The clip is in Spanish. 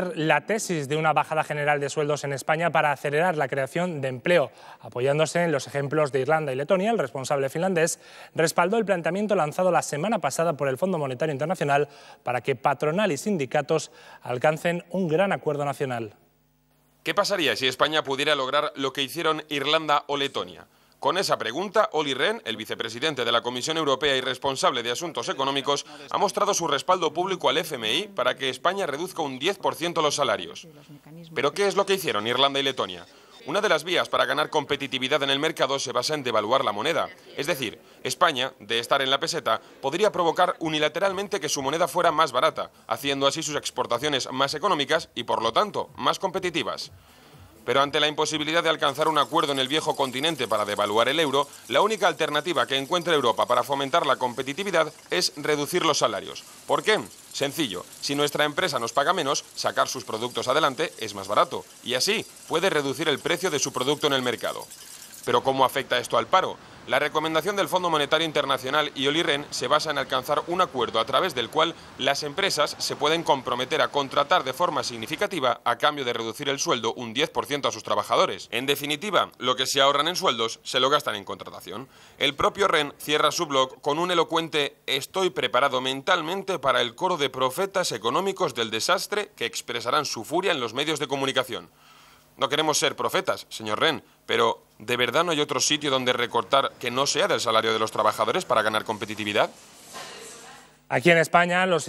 la tesis de una bajada general de sueldos en España para acelerar la creación de empleo. Apoyándose en los ejemplos de Irlanda y Letonia, el responsable finlandés respaldó el planteamiento lanzado la semana pasada por el Fondo Monetario Internacional para que patronal y sindicatos alcancen un gran acuerdo nacional. ¿Qué pasaría si España pudiera lograr lo que hicieron Irlanda o Letonia? Con esa pregunta, Olli Rehn, el vicepresidente de la Comisión Europea y responsable de asuntos económicos, ha mostrado su respaldo público al FMI para que España reduzca un 10% los salarios. Pero ¿qué es lo que hicieron Irlanda y Letonia? Una de las vías para ganar competitividad en el mercado se basa en devaluar la moneda. Es decir, España, de estar en la peseta, podría provocar unilateralmente que su moneda fuera más barata, haciendo así sus exportaciones más económicas y, por lo tanto, más competitivas. Pero ante la imposibilidad de alcanzar un acuerdo en el viejo continente para devaluar el euro, la única alternativa que encuentra Europa para fomentar la competitividad es reducir los salarios. ¿Por qué? Sencillo, si nuestra empresa nos paga menos, sacar sus productos adelante es más barato y así puede reducir el precio de su producto en el mercado. Pero ¿cómo afecta esto al paro? La recomendación del Fondo Monetario Internacional y Oliren se basa en alcanzar un acuerdo a través del cual las empresas se pueden comprometer a contratar de forma significativa a cambio de reducir el sueldo un 10% a sus trabajadores. En definitiva, lo que se ahorran en sueldos se lo gastan en contratación. El propio Ren cierra su blog con un elocuente "Estoy preparado mentalmente para el coro de profetas económicos del desastre que expresarán su furia en los medios de comunicación". No queremos ser profetas, señor Ren, pero ¿De verdad no hay otro sitio donde recortar que no sea del salario de los trabajadores para ganar competitividad? Aquí en España los